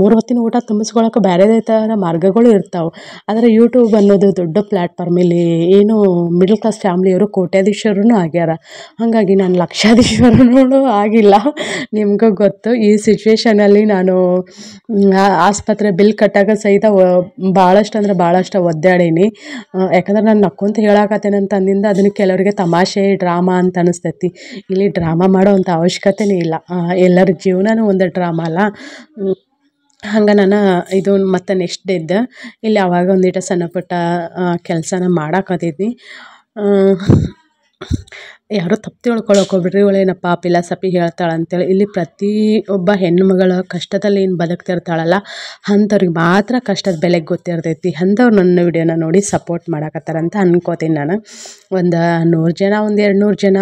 ಮೂರು ಹೊತ್ತಿನ ಊಟ ತುಂಬಿಸ್ಕೊಳಕ್ಕೆ ಬೇರೆ ಥರ ಮಾರ್ಗಗಳು ಇರ್ತಾವೆ ಆದರೆ ಯೂಟ್ಯೂಬ್ ಅನ್ನೋದು ದೊಡ್ಡ ಪ್ಲ್ಯಾಟ್ಫಾರ್ಮ್ ಇಲ್ಲಿ ಏನು ಮಿಡಲ್ ಕ್ಲಾಸ್ ಫ್ಯಾಮ್ಲಿಯವರು ಕೋಟ್ಯಾಧೀಶರೂ ಆಗ್ಯಾರ ಹಾಗಾಗಿ ನಾನು ಲಕ್ಷಾಧೀಶರೂ ಆಗಿಲ್ಲ ನಿಮಗೂ ಗೊತ್ತು ಈ ಸಿಚುವೇಶನಲ್ಲಿ ನಾನು ಆಸ್ಪತ್ರೆ ಬಿಲ್ ಕಟ್ಟಾಗ ಸಹಿತ ಭಾಳಷ್ಟು ಅಂದ್ರೆ ಭಾಳಷ್ಟು ಒದ್ದಾಡೀನಿ ಯಾಕಂದ್ರೆ ನಾನು ನಕ್ಕೊಂತ ಅಂತ ಅಂದಿಂದ ಅದನ್ನು ಕೆಲವರಿಗೆ ತಮಾಷೆ ಡ್ರಾಮಾ ಅಂತ ಅನಿಸ್ತೈತಿ ಇಲ್ಲಿ ಡ್ರಾಮಾ ಮಾಡೋವಂಥ ಅವಶ್ಯಕತೆನೇ ಇಲ್ಲ ಎಲ್ಲರ ಜೀವನನೂ ಒಂದು ಡ್ರಾಮಾ ಅಲ್ಲ ಹಂಗೆ ನಾನು ಇದು ಮತ್ತೆ ನೆಕ್ಸ್ಟ್ ಇದ್ದೆ ಇಲ್ಲಿ ಅವಾಗ ಒಂದಿಟ ಸಣ್ಣ ಪುಟ್ಟ ಕೆಲಸನ ಮಾಡಾಕತ್ತಿದ್ನಿ ಯಾರೂ ತಪ್ಪು ತಿಳ್ಕೊಳ್ಳೋಕೆ ಹೋಗ್ಬೇಡ್ರಿ ಪಾಪ ಇಲ್ಲ ಸಪಿ ಹೇಳ್ತಾಳೆ ಅಂತೇಳಿ ಇಲ್ಲಿ ಪ್ರತಿ ಒಬ್ಬ ಹೆಣ್ಣುಮಗಳ ಕಷ್ಟದಲ್ಲಿ ಏನು ಬದುಕ್ತಿರ್ತಾಳಲ್ಲ ಅಂಥವ್ರಿಗೆ ಮಾತ್ರ ಕಷ್ಟದ ಬೆಲೆಗೆ ಗೊತ್ತಿರ್ತೈತಿ ಅಂಥವ್ರು ನನ್ನ ವಿಡಿಯೋನ ನೋಡಿ ಸಪೋರ್ಟ್ ಮಾಡಕತ್ತಾರ ಅಂತ ಅನ್ಕೋತೀನಿ ನಾನು ಒಂದು ನೂರು ಜನ ಒಂದು ಎರಡು ನೂರು ಜನ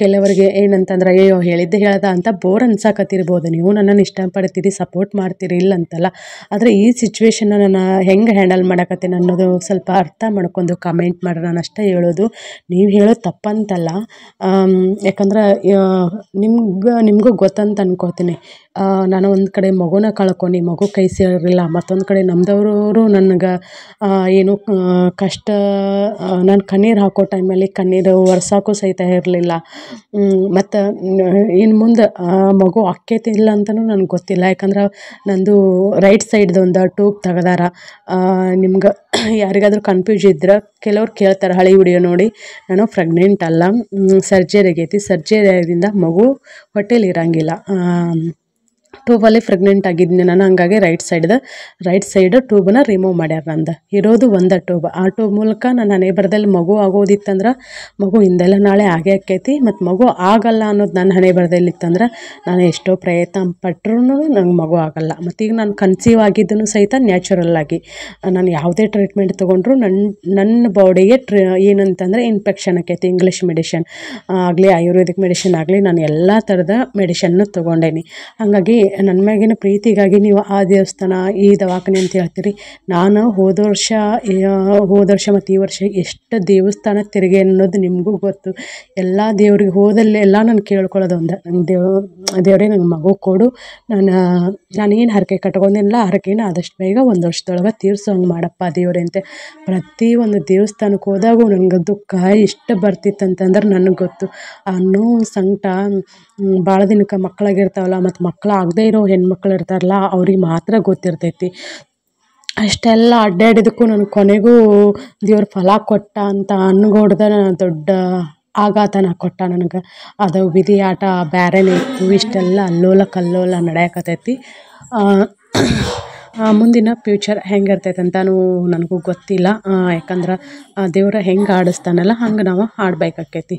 ಕೆಲವರಿಗೆ ಏನಂತಂದ್ರೆ ಅಯ್ಯೋ ಹೇಳಿದ್ದೆ ಹೇಳ್ದ ಅಂತ ಬೋರ್ ಅನ್ಸಾಕತ್ತಿರ್ಬೋದು ನೀವು ನನ್ನನ್ನು ಇಷ್ಟಪಡ್ತೀರಿ ಸಪೋರ್ಟ್ ಮಾಡ್ತೀರಿ ಇಲ್ಲ ಅಂತಲ್ಲ ಆದರೆ ಈ ಸಿಚುವೇಶನ್ನ ನಾನು ಹೆಂಗೆ ಹ್ಯಾಂಡಲ್ ಮಾಡಕತ್ತೀನಿ ಅನ್ನೋದು ಸ್ವಲ್ಪ ಅರ್ಥ ಮಾಡ್ಕೊಂಡು ಕಮೆಂಟ್ ಮಾಡ್ರಿ ನಾನು ಅಷ್ಟೇ ಹೇಳೋದು ನೀವು ಹೇಳೋದು ತಪ್ಪಂತಲ್ಲ ಯಾಕಂದ್ರೆ ನಿಮ್ಗೆ ನಿಮಗೂ ಗೊತ್ತಂತ ಅನ್ಕೋತೀನಿ ನಾನು ಒಂದು ಕಡೆ ಮಗುನ ಕಳ್ಕೊಂಡು ಮಗು ಕೈ ಸೇರಿಲ್ಲ ಮತ್ತೊಂದು ಕಡೆ ನಮ್ಮದವ್ರವ್ರು ನನಗೆ ಏನು ಕಷ್ಟ ನಾನು ಕಣ್ಣೀರು ಹಾಕೋ ಟೈಮಲ್ಲಿ ಕಣ್ಣೀರು ಒರ್ಸೋಕ್ಕೂ ಸಹಿತ ಇರಲಿಲ್ಲ ಮತ್ತು ಇನ್ನು ಮುಂದೆ ಮಗು ಆಕ್ಕೈತಿ ಇಲ್ಲ ಅಂತಲೂ ನನಗೆ ಗೊತ್ತಿಲ್ಲ ಯಾಕಂದ್ರೆ ನಂದು ರೈಟ್ ಒಂದು ಟ್ಯೂಬ್ ತೆಗೆದಾರ ನಿಮ್ಗೆ ಯಾರಿಗಾದರೂ ಕನ್ಫ್ಯೂಸ್ ಇದ್ರೆ ಕೆಲವ್ರು ಕೇಳ್ತಾರೆ ಹಳೆ ವಿಡಿಯೋ ನೋಡಿ ನಾನು ಪ್ರೆಗ್ನೆಂಟ್ ಅಲ್ಲ ಸರ್ಜರಿ ಆಗೈತಿ ಸರ್ಜರಿ ಮಗು ಹೊಟ್ಟೆಲಿ ಇರಂಗಿಲ್ಲ ಟ್ಯೂಬಲ್ಲಿ ಪ್ರೆಗ್ನೆಂಟ್ ಆಗಿದ್ದೀನಿ ನಾನು ಹಂಗಾಗಿ ರೈಟ್ ಸೈಡ್ದು ರೈಟ್ ಸೈಡ್ ಟ್ಯೂಬನ್ನ ರಿಮೂವ್ ಮಾಡ್ಯಾರ ನಂದು ಇರೋದು ಒಂದ ಟ್ಯೂಬ್ ಆ ಟ್ಯೂಬ್ ಮೂಲಕ ನನ್ನ ಹನೇ ಬರದಲ್ಲಿ ಮಗು ಆಗೋದಿತ್ತಂದ್ರೆ ಮಗು ಹಿಂದೆಲ್ಲ ನಾಳೆ ಆಗೇ ಆಕೈತಿ ಮತ್ತು ಮಗು ಆಗಲ್ಲ ಅನ್ನೋದು ನನ್ನ ಹಣೆ ಬರದಲ್ಲಿ ಇತ್ತಂದ್ರೆ ನಾನು ಎಷ್ಟೋ ಪ್ರಯತ್ನ ಪಟ್ಟರೂ ನಂಗೆ ಮಗು ಆಗಲ್ಲ ಮತ್ತು ಈಗ ನಾನು ಕನ್ಸೀವ್ ಆಗಿದ್ದನ್ನು ಸಹಿತ ನ್ಯಾಚುರಲ್ ಆಗಿ ನಾನು ಯಾವುದೇ ಟ್ರೀಟ್ಮೆಂಟ್ ತೊಗೊಂಡ್ರು ನನ್ನ ನನ್ನ ಬಾಡಿಗೆ ಟ್ರಿ ಏನಂತಂದರೆ ಇನ್ಫೆಕ್ಷನ್ ಆಕೈತಿ ಇಂಗ್ಲೀಷ್ ಮೆಡಿಷನ್ ಆಗಲಿ ಆಯುರ್ವೇದಿಕ್ ಮೆಡಿಷನ್ ಆಗಲಿ ನಾನು ಎಲ್ಲ ಥರದ ಮೆಡಿಷನ್ನು ತೊಗೊಂಡೇನಿ ಹಾಗಾಗಿ ನನ್ನ ಮ್ಯಾಗಿನ ಪ್ರೀತಿಗಾಗಿ ನೀವು ಆ ದೇವಸ್ಥಾನ ಈ ದವಾಖಾನೆ ಅಂತ ಹೇಳ್ತೀರಿ ನಾನು ಹೋದ ವರ್ಷ ಹೋದ ವರ್ಷ ಮತ್ತು ಈ ವರ್ಷ ಎಷ್ಟು ದೇವಸ್ಥಾನ ತೆರಿಗೆ ಅನ್ನೋದು ನಿಮಗೂ ಗೊತ್ತು ಎಲ್ಲ ದೇವ್ರಿಗೆ ಹೋದಲ್ಲೆಲ್ಲ ನಾನು ಕೇಳ್ಕೊಳ್ಳೋದು ಒಂದು ನಂಗೆ ದೇವ ದೇವರೇ ನಂಗೆ ಮಗು ಕೊಡು ನಾನು ನಾನೇನು ಹರಕೆ ಕಟ್ಕೊಂಡಿಲ್ಲ ಹರಕೆನ ಆದಷ್ಟು ಬೇಗ ಒಂದು ವರ್ಷದೊಳಗೆ ತೀರಿಸೋ ಹಂಗೆ ಮಾಡಪ್ಪ ದೇವರೇ ಅಂತ ಪ್ರತಿ ಒಂದು ದೇವಸ್ಥಾನಕ್ಕೆ ಹೋದಾಗೂ ನನಗೆ ದುಃಖ ಇಷ್ಟ ಬರ್ತಿತ್ತು ಅಂತಂದ್ರೆ ನನಗೆ ಗೊತ್ತು ಆ ಸಂಕಟ ಭಾಳ ದಿನಕ್ಕೆ ಮಕ್ಕಳಾಗಿರ್ತಾವಲ್ಲ ಮತ್ತು ಮಕ್ಕಳಾಗ ಆಗದೆ ಇರೋ ಹೆಣ್ಮಕ್ಳು ಇರ್ತಾರಲ್ಲ ಅವ್ರಿಗೆ ಮಾತ್ರ ಗೊತ್ತಿರ್ತೈತಿ ಅಷ್ಟೆಲ್ಲ ಅಡ್ಡಾಡಿದಕ್ಕೂ ನನ್ನ ಕೊನೆಗೂ ದೇವ್ರ ಫಲ ಕೊಟ್ಟ ಅಂತ ಅನ್ಗೋಡ್ದೆ ನಾನು ದೊಡ್ಡ ಆಘಾತನ ಕೊಟ್ಟ ನನಗೆ ಅದು ವಿಧಿ ಆಟ ಬೇರೆನೇ ಇತ್ತು ಇಷ್ಟೆಲ್ಲ ಅಲ್ಲೋಲ ಕಲ್ಲೋಲ ನಡೆಯಕತ್ತೈತಿ ಮುಂದಿನ ಫ್ಯೂಚರ್ ಇರ್ತೈತೆ ಅಂತನೂ ನನಗೂ ಗೊತ್ತಿಲ್ಲ ಯಾಕಂದ್ರೆ ದೇವ್ರ ಹೆಂಗೆ ಆಡಿಸ್ತಾನಲ್ಲ ಹಂಗೆ ನಾವು ಆಡ್ಬೇಕಾಕೈತಿ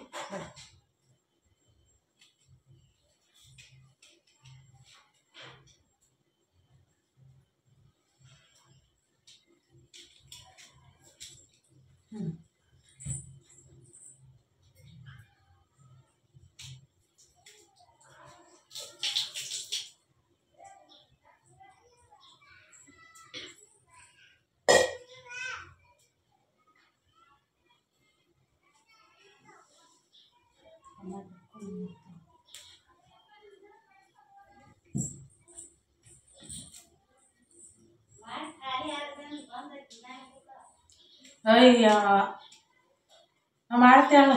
ಅಯ್ಯ ನಾ ಮಾಡ್ತೇಳ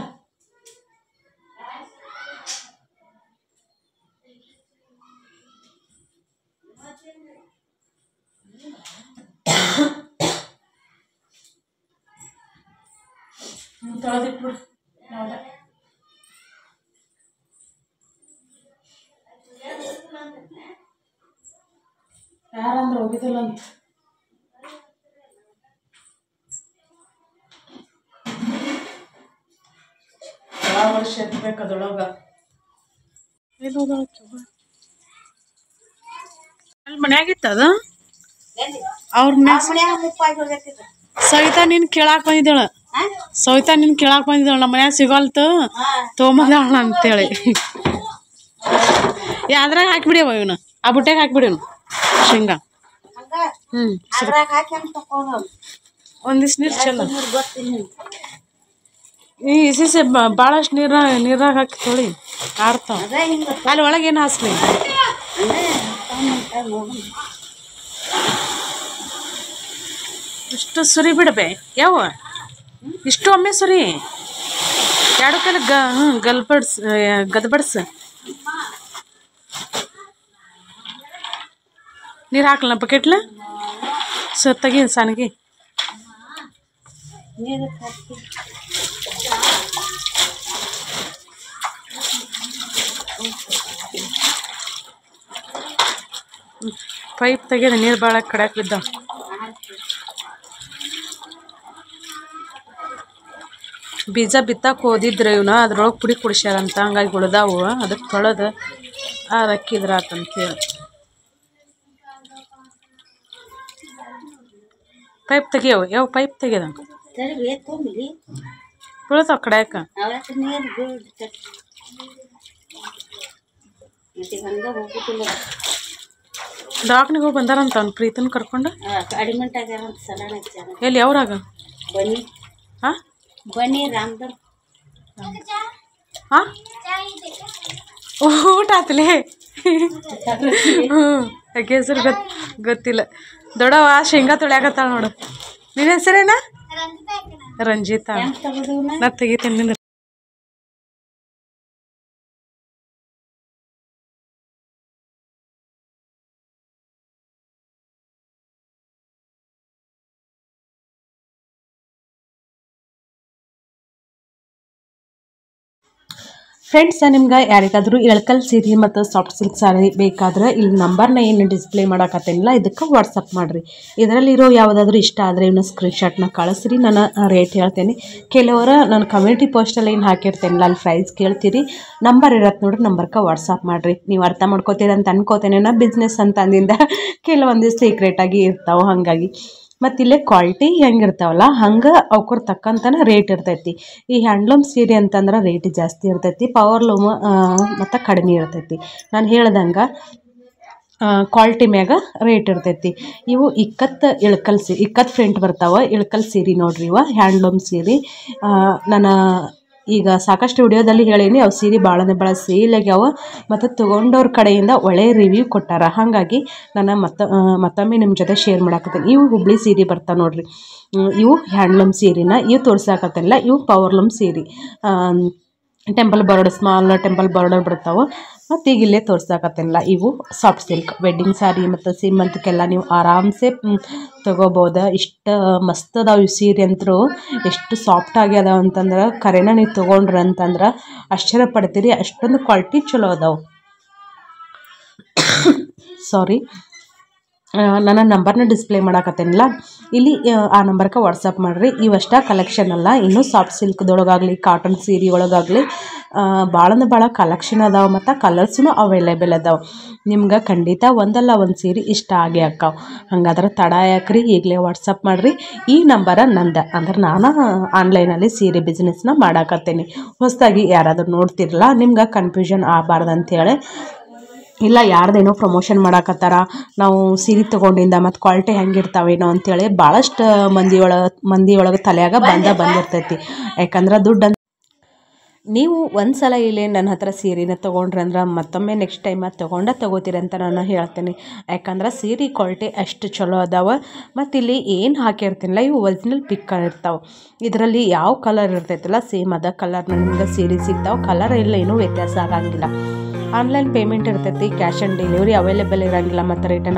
ತೊಳೆದಿಟ್ಬಿಡು ಹೌದಾ ಯಾರಂದ್ರೆ ಹೋಗಿದ್ದಿಲ್ಲ ಅಂತ ಭಾಳ ವರ್ಷ ಇರ್ಬೇಕು ಅದ್ರೊಳಗೆ ಅದು ಅವ್ರ ಸವಿತಾ ನೀನು ಕೇಳಾಕ್ ಬಂದಿದ್ದಾಳ ಸವಿತಾ ನೀನು ಕೇಳಾಕ ಬಂದಿದ್ದಾಳ ನಮ್ಮ ಮನ್ಯಾಗ ಸಿಗೋಲ್ತು ತೊಗೊಂಬಂದಾಳ ಅಂತೇಳಿ ಯಾವ್ದ್ರಾಗ ಅವ ಇವನು ಆ ಬುಟ್ಟಾಗ ಹಾಕಿಬಿಡಿವನು ಶೇಂಗಾ ಹ್ಞೂ ಒಂದಿಷ್ಟು ನೀರು ಚಲೋ ಈ ಸೀಸೆ ಭಾಳಷ್ಟು ನೀರ ನೀರಾಗ ಹಾಕಿ ತೊಳಿ ಆಡ್ತಾವ ಅಲ್ಲಿ ಒಳಗೇನು ಹಾಸ್ಲಿ ಇಷ್ಟು ಸುರಿ ಬಿಡಬೇ ಯಾವ ಇಷ್ಟು ಒಮ್ಮೆ ಸುರಿ ಎರಡು ಕಲ ಗ ಹ್ಞೂ ಗಲ್ಬಡ್ಸ್ ಗದ್ಬಡ್ಸ ನೀರು ಹಾಕಲ ಬಕೆಟ್ಲ ಸೊ ತೆಗೀನಿ ಪೈಪ್ ತೆಗೆದ ನೀರು ಭಾಳ ಕಡೆ ಬಿದ್ದ ಬೀಜ ಬಿತ್ತಾಕ ಓದಿದ್ರೆ ಇವನ ಅದ್ರೊಳಗೆ ಪುಡಿ ಕುಡಿಸ್ಯಾರಂತ ಹಂಗಾಗಿ ಉಳ್ದಾವು ಅದಕ್ಕೆ ತೊಳೆದು ಆರಕ್ಕಿದ್ರಾತಂತೇಳಿ ಪೈಪ್ ತೆಗಿಯವು ಯಾವ ಪೈಪ್ ತೆಗಿಯೋದಂಗೆ తరువేత్తో మిలి కొరుతుకడక అవరతి నిరు గుడ్ టి టి భందవోకుతుడా డాక్ నిగో బందరంటన్ ప్రీతన్ కర్కొండు గాడిమెంట్ ఆ సలనే చేలి అవరగా బని హ బని రామ్ద హ చ హ చైతే ఓటతలే హ కేసరు గతిలే దడవా శేంగ తొళయాకతాడు నొడు ನಿನ್ನ ಹೆಸರೇನಾ ರಂಜಿತಾ ನಾ ತೆಗಿತೀನಿ ಫ್ರೆಂಡ್ಸ್ ನಿಮ್ಗೆ ಯಾರಿಗಾದರೂ ಎಳ್ಕಲ್ ಸೀರಿ ಮತ್ತು ಸಾಫ್ಟ್ ಸಿಲ್ಕ್ ಸಾರಿ ಬೇಕಾದ್ರೆ ಇಲ್ಲಿ ನಂಬರ್ನ ಏನು ಡಿಸ್ಪ್ಲೇ ಮಾಡೋಕತ್ತೇನಿಲ್ಲ ಇದಕ್ಕೆ ವಾಟ್ಸಪ್ ಮಾಡಿರಿ ಇದರಲ್ಲಿರೋ ಯಾವುದಾದ್ರೂ ಇಷ್ಟ ಆದರೆ ಇವನ್ನ ಸ್ಕ್ರೀನ್ಶಾಟ್ನ ಕಳಿಸ್ರಿ ನಾನು ರೇಟ್ ಹೇಳ್ತೇನೆ ಕೆಲವರ ನಾನು ಕಮ್ಯುನಿಟಿ ಪೋಸ್ಟಲ್ಲಿ ಏನು ಹಾಕಿರ್ತೇನಿಲ್ಲ ಅಲ್ಲಿ ಪ್ರೈಸ್ ಕೇಳ್ತೀರಿ ನಂಬರ್ ಇರತ್ತೆ ನೋಡ್ರಿ ನಂಬರ್ಗೆ ವಾಟ್ಸಪ್ ಮಾಡಿರಿ ನೀವು ಅರ್ಥ ಮಾಡ್ಕೋತೀರಿ ಅಂತ ಅನ್ಕೋತೇನೆ ಬಿಸ್ನೆಸ್ ಅಂತ ಅಂದಿಂದ ಕೆಲವೊಂದು ಸೀಕ್ರೆಟಾಗಿ ಇರ್ತಾವೆ ಹಾಗಾಗಿ ಮತ್ತು ಇಲ್ಲೇ ಕ್ವಾಲ್ಟಿ ಹೆಂಗಿರ್ತಾವಲ್ಲ ಹಂಗೆ ಅವ್ರ ತಕ್ಕಂತನ ರೇಟ್ ಇರ್ತೈತಿ ಈ ಹ್ಯಾಂಡ್ಲೂಮ್ ಸೀರೆ ಅಂತಂದ್ರೆ ರೇಟ್ ಜಾಸ್ತಿ ಇರ್ತೈತಿ ಪವರ್ ಲೂಮ್ ಮತ್ತು ಕಡಿಮೆ ಇರ್ತೈತಿ ನಾನು ಹೇಳ್ದಂಗೆ ಕ್ವಾಲ್ಟಿ ಮ್ಯಾಗ ರೇಟ್ ಇರ್ತೈತಿ ಇವು ಇಕ್ಕತ್ತು ಇಳ್ಕಲ್ ಸೀ ಇಕ್ಕತ್ತು ಫ್ರಂಟ್ ಬರ್ತಾವೆ ಇಳ್ಕಲ್ ಸೀರೆ ನೋಡ್ರಿ ಇವ ಹ್ಯಾಂಡ್ಲೂಮ್ ಸೀರೆ ನಾನು ಈಗ ಸಾಕಷ್ಟು ವಿಡಿಯೋದಲ್ಲಿ ಹೇಳೀನಿ ಅವು ಸೀರೆ ಭಾಳನೇ ಭಾಳ ಸೇಲಾಗ್ಯಾವ ಮತ್ತು ತೊಗೊಂಡವ್ರ ಕಡೆಯಿಂದ ಒಳ್ಳೆಯ ರಿವ್ಯೂ ಕೊಟ್ಟಾರ ಹಾಗಾಗಿ ನಾನು ಮತ್ತ ಮತ್ತೊಮ್ಮೆ ನಿಮ್ಮ ಜೊತೆ ಶೇರ್ ಮಾಡಾಕತ್ತೀನಿ ಇವು ಹುಬ್ಳಿ ಸೀರೆ ಬರ್ತಾವೆ ನೋಡಿರಿ ಇವು ಹ್ಯಾಂಡ್ಲೂಮ್ ಸೀರೆನ ಇವು ತೋರ್ಸಾಕತ್ತಲ್ಲ ಇವು ಪವರ್ಲೂಮ್ ಸೀರೆ ಟೆಂಪಲ್ ಬರೋಡ ಸ್ಮಾಲ್ ಟೆಂಪಲ್ ಬಾರ್ಡರ್ ಬರ್ತಾವೆ ಮತ್ತು ಈಗ ಇಲ್ಲೇ ತೋರ್ಸಾಕತ್ತೇನಲ್ಲ ಇವು ಸಾಫ್ಟ್ ಸಿಲ್ಕ್ ವೆಡ್ಡಿಂಗ್ ಸ್ಯಾರಿ ಮತ್ತು ಸೀಮಂತಕ್ಕೆಲ್ಲ ನೀವು ಆರಾಮ್ಸೆ ತೊಗೋಬೋದು ಇಷ್ಟು ಮಸ್ತ್ ಅದಾವೆ ಅಂತರೂ ಸೀರೆ ಅಂತೂ ಎಷ್ಟು ಸಾಫ್ಟ್ ಆಗ್ಯದ ಅಂತಂದ್ರೆ ಕರೆನ ನೀವು ತೊಗೊಂಡ್ರಿ ಅಂತಂದ್ರೆ ಆಶ್ಚರ್ಯ ಪಡ್ತೀರಿ ಅಷ್ಟೊಂದು ಕ್ವಾಲಿಟಿ ಚಲೋ ಅದಾವೆ ಸಾರಿ ನನ್ನ ನಂಬರ್ನ ಡಿಸ್ಪ್ಲೇ ಮಾಡಕತ್ತೇನಿಲ್ಲ ಇಲ್ಲಿ ಆ ನಂಬರ್ಗೆ ವಾಟ್ಸಪ್ ಮಾಡಿರಿ ಇವಷ್ಟ ಕಲೆಕ್ಷನ್ ಅಲ್ಲ ಇನ್ನೂ ಸಾಫ್ಟ್ ಸಿಲ್ಕ್ದೊಳಗಾಗಲಿ ಕಾಟನ್ ಸೀರೆ ಒಳಗಾಗಲಿ ಭಾಳಂದ್ರೆ ಭಾಳ ಕಲೆಕ್ಷನ್ ಅದಾವೆ ಮತ್ತು ಕಲರ್ಸೂ ಅವೈಲೇಬಲ್ ಅದಾವೆ ನಿಮ್ಗೆ ಖಂಡಿತ ಒಂದಲ್ಲ ಒಂದು ಸೀರೆ ಇಷ್ಟ ಆಗಿ ಅಕ್ಕಾವ ಹಂಗಾದ್ರೆ ತಡ ಯಾಕ್ರಿ ಈಗಲೇ ವಾಟ್ಸಪ್ ಮಾಡಿರಿ ಈ ನಂಬರ ನಂದ ಅಂದ್ರೆ ನಾನು ಆನ್ಲೈನಲ್ಲಿ ಸೀರೆ ಬಿಸ್ನೆಸ್ನ ಮಾಡಾಕತ್ತೇನೆ ಹೊಸದಾಗಿ ಯಾರಾದರೂ ನೋಡ್ತಿರಲ್ಲ ನಿಮ್ಗೆ ಕನ್ಫ್ಯೂಷನ್ ಆಗಬಾರ್ದು ಅಂಥೇಳಿ ಇಲ್ಲ ಯಾರ್ದೇನೋ ಪ್ರಮೋಷನ್ ಮಾಡಾಕತ್ತಾರ ನಾವು ಸೀರೆ ತೊಗೊಂಡಿಂದ ಮತ್ತು ಕ್ವಾಲಿಟಿ ಹೆಂಗಿರ್ತಾವೇನೋ ಅಂಥೇಳಿ ಭಾಳಷ್ಟು ಮಂದಿ ಮಂದಿಯೊಳಗೆ ಮಂದಿ ಒಳಗೆ ತಲೆಯಾಗ ಬಂದ ಬಂದಿರ್ತೈತಿ ಯಾಕಂದ್ರೆ ದುಡ್ಡು ಅಂತ ನೀವು ಒಂದು ಸಲ ಇಲ್ಲಿ ನನ್ನ ಹತ್ರ ಸೀರೆನ ತೊಗೊಂಡ್ರಿ ಅಂದ್ರೆ ಮತ್ತೊಮ್ಮೆ ನೆಕ್ಸ್ಟ್ ಟೈಮ್ ಅದು ತೊಗೊಂಡ ತೊಗೋತೀರಿ ಅಂತ ನಾನು ಹೇಳ್ತೀನಿ ಯಾಕಂದ್ರೆ ಸೀರೆ ಕ್ವಾಲಿಟಿ ಅಷ್ಟು ಚಲೋ ಅದಾವೆ ಮತ್ತು ಇಲ್ಲಿ ಏನು ಹಾಕಿರ್ತೀನಿಲ್ಲ ಇವು ಒರಿಜಿನಲ್ ಪಿಕ್ ಇರ್ತಾವೆ ಇದರಲ್ಲಿ ಯಾವ ಕಲರ್ ಇರ್ತೈತಲ್ಲ ಸೇಮ್ ಅದ ಕಲರ್ ನನಗೆ ಸೀರೆ ಸಿಗ್ತಾವೆ ಕಲರ್ ಇಲ್ಲ ಏನೂ ವ್ಯತ್ಯಾಸ ಆಗಂಗಿಲ್ಲ ಆನ್ಲೈನ್ ಪೇಮೆಂಟ್ ಇರ್ತೈತಿ ಕ್ಯಾಶ್ ಆನ್ ಡೆಲಿವರಿ ಅವೈಲೇಬಲ್ ಇರಂಗಿಲ್ಲ ಮತ್ತು ರಿಟರ್ನ್